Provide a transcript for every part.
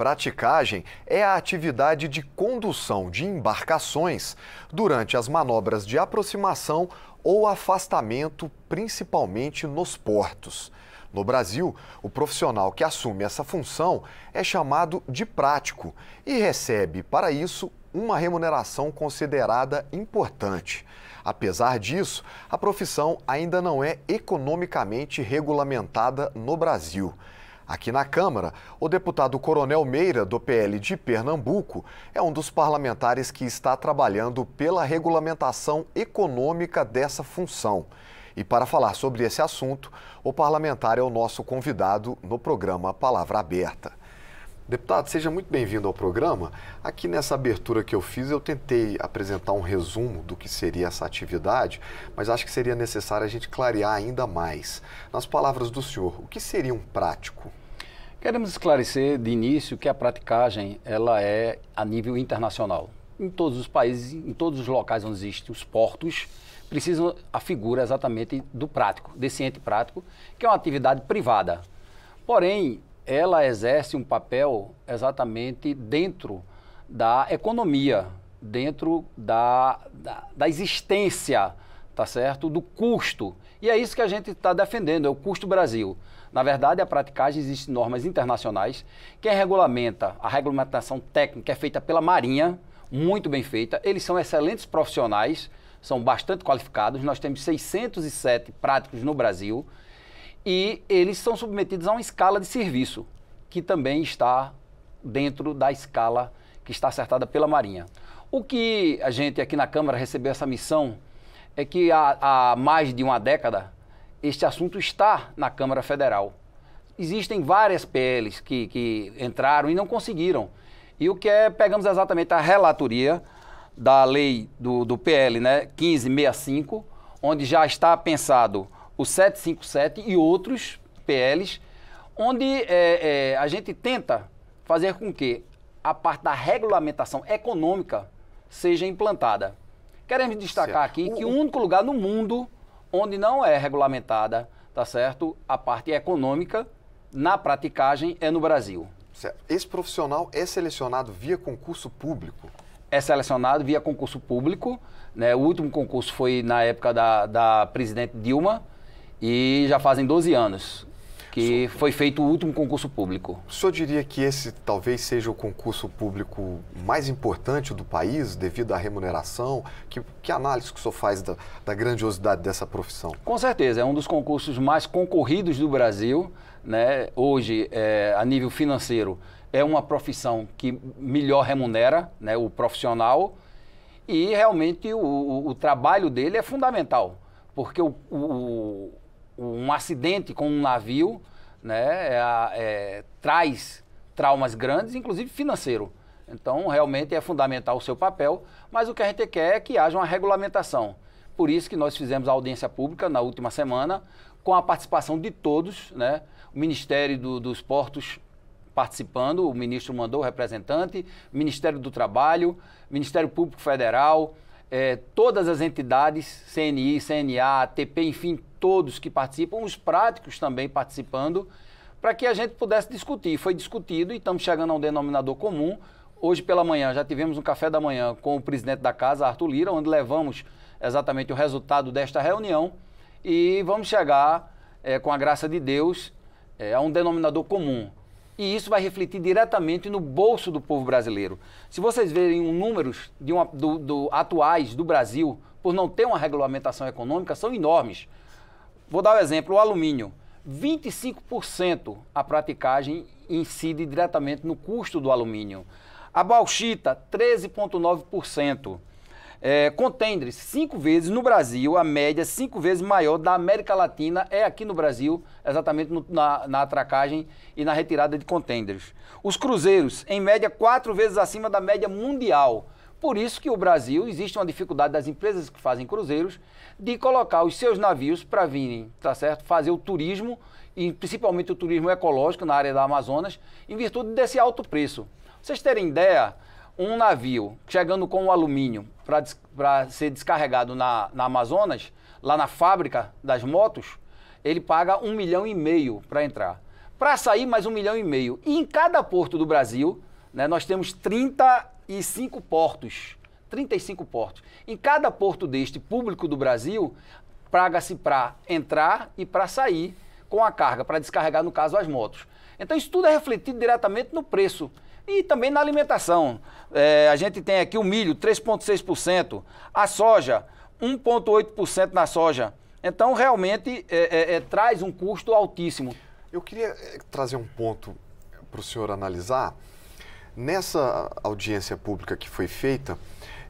Praticagem é a atividade de condução de embarcações durante as manobras de aproximação ou afastamento, principalmente nos portos. No Brasil, o profissional que assume essa função é chamado de prático e recebe, para isso, uma remuneração considerada importante. Apesar disso, a profissão ainda não é economicamente regulamentada no Brasil. Aqui na Câmara, o deputado Coronel Meira, do PL de Pernambuco, é um dos parlamentares que está trabalhando pela regulamentação econômica dessa função. E para falar sobre esse assunto, o parlamentar é o nosso convidado no programa Palavra Aberta. Deputado, seja muito bem-vindo ao programa. Aqui nessa abertura que eu fiz, eu tentei apresentar um resumo do que seria essa atividade, mas acho que seria necessário a gente clarear ainda mais. Nas palavras do senhor, o que seria um prático? Queremos esclarecer de início que a praticagem ela é a nível internacional. Em todos os países, em todos os locais onde existem os portos, precisam a figura exatamente do prático, desse ente prático, que é uma atividade privada. Porém, ela exerce um papel exatamente dentro da economia, dentro da, da, da existência, tá certo? Do custo. E é isso que a gente está defendendo, é o custo Brasil. Na verdade, a praticagem existe normas internacionais. que é regulamenta, a regulamentação técnica é feita pela Marinha, muito bem feita. Eles são excelentes profissionais, são bastante qualificados. Nós temos 607 práticos no Brasil e eles são submetidos a uma escala de serviço, que também está dentro da escala que está acertada pela Marinha. O que a gente aqui na Câmara recebeu essa missão é que há, há mais de uma década este assunto está na Câmara Federal. Existem várias PLs que, que entraram e não conseguiram. E o que é, pegamos exatamente a relatoria da lei do, do PL né, 1565, onde já está pensado o 757 e outros PLs, onde é, é, a gente tenta fazer com que a parte da regulamentação econômica seja implantada. Queremos destacar certo. aqui que o único lugar no mundo onde não é regulamentada, tá certo? A parte econômica na praticagem é no Brasil. Esse profissional é selecionado via concurso público? É selecionado via concurso público. Né? O último concurso foi na época da, da presidente Dilma e já fazem 12 anos que foi feito o último concurso público. O senhor diria que esse talvez seja o concurso público mais importante do país, devido à remuneração? Que, que análise que o senhor faz da, da grandiosidade dessa profissão? Com certeza, é um dos concursos mais concorridos do Brasil. Né? Hoje, é, a nível financeiro, é uma profissão que melhor remunera né, o profissional e realmente o, o, o trabalho dele é fundamental, porque o, o um acidente com um navio né, é, é, traz traumas grandes, inclusive financeiro. Então, realmente é fundamental o seu papel, mas o que a gente quer é que haja uma regulamentação. Por isso que nós fizemos a audiência pública na última semana, com a participação de todos, né? o Ministério do, dos Portos participando, o ministro mandou o representante, Ministério do Trabalho, Ministério Público Federal, eh, todas as entidades, CNI, CNA, ATP, enfim, todos que participam, os práticos também participando, para que a gente pudesse discutir. Foi discutido e estamos chegando a um denominador comum. Hoje pela manhã já tivemos um café da manhã com o presidente da casa, Arthur Lira, onde levamos exatamente o resultado desta reunião e vamos chegar, é, com a graça de Deus, é, a um denominador comum. E isso vai refletir diretamente no bolso do povo brasileiro. Se vocês verem os números de uma, do, do, atuais do Brasil, por não ter uma regulamentação econômica, são enormes. Vou dar o um exemplo, o alumínio. 25% a praticagem incide diretamente no custo do alumínio. A bauxita, 13,9%. É, contendres, cinco vezes no Brasil, a média cinco vezes maior da América Latina é aqui no Brasil, exatamente no, na, na atracagem e na retirada de contendres. Os cruzeiros, em média, quatro vezes acima da média mundial. Por isso que o Brasil, existe uma dificuldade das empresas que fazem cruzeiros de colocar os seus navios para virem, tá certo? Fazer o turismo, e principalmente o turismo ecológico na área da Amazonas, em virtude desse alto preço. Pra vocês terem ideia, um navio chegando com o alumínio para ser descarregado na, na Amazonas, lá na fábrica das motos, ele paga um milhão e meio para entrar. Para sair, mais um milhão e meio. E em cada porto do Brasil, né, nós temos 30 e cinco portos. 35 portos. Em cada porto deste público do Brasil, paga-se para entrar e para sair com a carga, para descarregar, no caso, as motos. Então, isso tudo é refletido diretamente no preço e também na alimentação. É, a gente tem aqui o milho, 3,6%, a soja, 1,8% na soja. Então, realmente, é, é, é, traz um custo altíssimo. Eu queria é, trazer um ponto para o senhor analisar Nessa audiência pública que foi feita,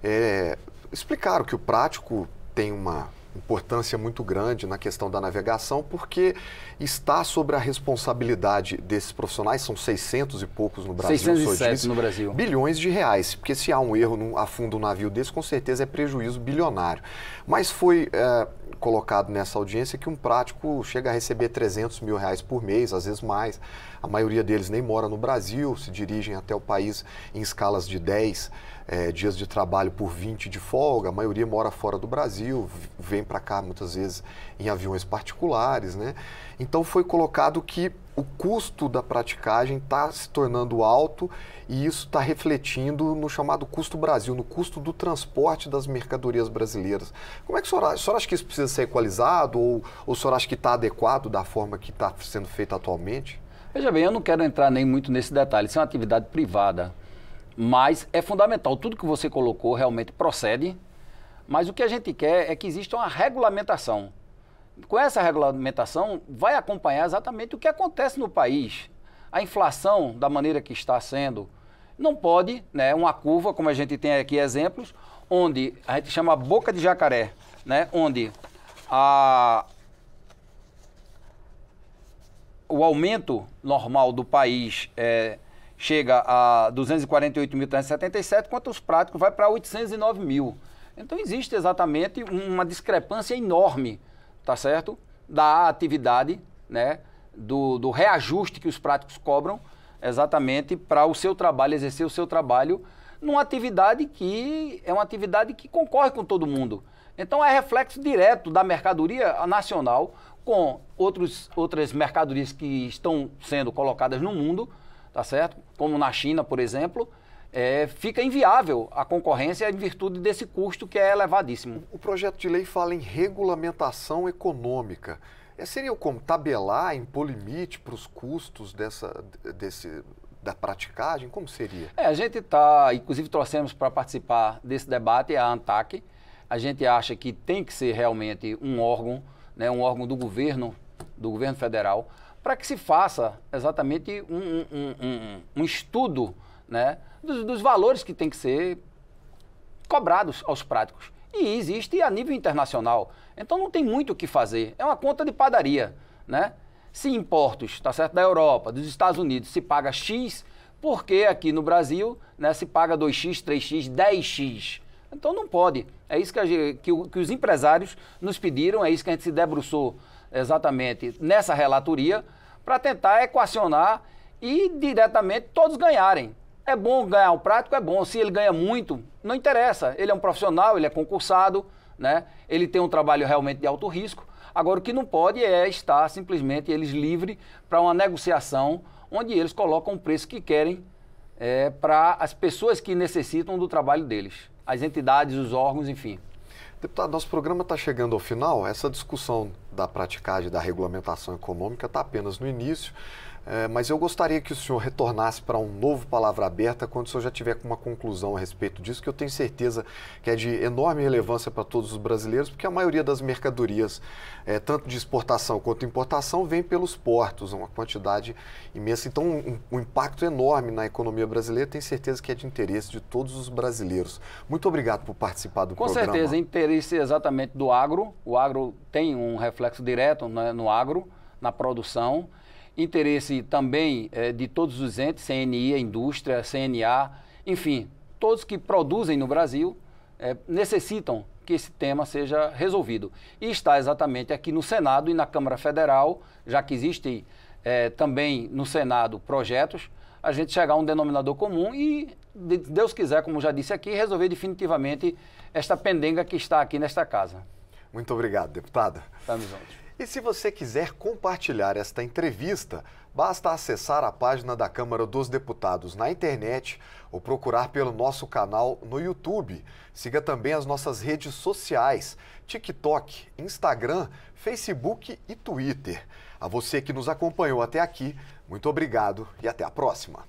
é, explicaram que o prático tem uma importância muito grande na questão da navegação, porque está sobre a responsabilidade desses profissionais, são 600 e poucos no Brasil. 607 diz, no Brasil. Bilhões de reais, porque se há um erro, não afunda um navio desse, com certeza é prejuízo bilionário. Mas foi é, colocado nessa audiência que um prático chega a receber 300 mil reais por mês, às vezes mais. A maioria deles nem mora no Brasil, se dirigem até o país em escalas de 10 é, eh, dias de trabalho por 20 de folga. A maioria mora fora do Brasil, vem para cá muitas vezes em aviões particulares. Né? Então foi colocado que o custo da praticagem está se tornando alto e isso está refletindo no chamado custo Brasil, no custo do transporte das mercadorias brasileiras. Como é que o senhor, o senhor acha que isso precisa ser equalizado ou, ou o senhor acha que está adequado da forma que está sendo feita atualmente? Veja bem, eu não quero entrar nem muito nesse detalhe, isso é uma atividade privada, mas é fundamental. Tudo que você colocou realmente procede, mas o que a gente quer é que exista uma regulamentação com essa regulamentação, vai acompanhar exatamente o que acontece no país. A inflação, da maneira que está sendo, não pode, né, uma curva, como a gente tem aqui exemplos, onde a gente chama boca de jacaré, né, onde a, o aumento normal do país é, chega a 248.377, quanto os práticos vai para 809 mil. Então existe exatamente uma discrepância enorme tá certo? Da atividade, né? Do, do reajuste que os práticos cobram exatamente para o seu trabalho, exercer o seu trabalho numa atividade que é uma atividade que concorre com todo mundo. Então é reflexo direto da mercadoria nacional com outros, outras mercadorias que estão sendo colocadas no mundo, tá certo? Como na China, por exemplo, é, fica inviável a concorrência em virtude desse custo que é elevadíssimo. O projeto de lei fala em regulamentação econômica. É, seria como tabelar, impor limite para os custos dessa, desse, da praticagem? Como seria? É, a gente está, inclusive trouxemos para participar desse debate a ANTAC. A gente acha que tem que ser realmente um órgão, né, um órgão do governo, do governo federal, para que se faça exatamente um, um, um, um estudo né, dos, dos valores que tem que ser cobrados aos práticos. E existe a nível internacional. Então não tem muito o que fazer. É uma conta de padaria, né? Se importos, tá certo, da Europa, dos Estados Unidos, se paga X, porque aqui no Brasil, né, se paga 2x, 3x, 10x. Então não pode. É isso que, gente, que, que os empresários nos pediram, é isso que a gente se debruçou exatamente nessa relatoria para tentar equacionar e diretamente todos ganharem. É bom ganhar o prático, é bom. Se ele ganha muito, não interessa. Ele é um profissional, ele é concursado, né? ele tem um trabalho realmente de alto risco. Agora, o que não pode é estar simplesmente eles livres para uma negociação onde eles colocam o preço que querem é, para as pessoas que necessitam do trabalho deles, as entidades, os órgãos, enfim. Deputado, nosso programa está chegando ao final. Essa discussão da praticagem da regulamentação econômica está apenas no início, é, mas eu gostaria que o senhor retornasse para um novo Palavra Aberta quando o senhor já tiver uma conclusão a respeito disso, que eu tenho certeza que é de enorme relevância para todos os brasileiros, porque a maioria das mercadorias, é, tanto de exportação quanto importação, vem pelos portos, uma quantidade imensa. Então, um, um impacto enorme na economia brasileira, tenho certeza que é de interesse de todos os brasileiros. Muito obrigado por participar do Com programa. Com certeza, interesse exatamente do agro. O agro tem um reflexo reflexo direto né, no agro, na produção, interesse também eh, de todos os entes, CNI, indústria, CNA, enfim, todos que produzem no Brasil eh, necessitam que esse tema seja resolvido. E está exatamente aqui no Senado e na Câmara Federal, já que existem eh, também no Senado projetos, a gente chegar a um denominador comum e, Deus quiser, como já disse aqui, resolver definitivamente esta pendenga que está aqui nesta casa. Muito obrigado, deputada. Estamos juntos. E se você quiser compartilhar esta entrevista, basta acessar a página da Câmara dos Deputados na internet ou procurar pelo nosso canal no YouTube. Siga também as nossas redes sociais: TikTok, Instagram, Facebook e Twitter. A você que nos acompanhou até aqui, muito obrigado e até a próxima.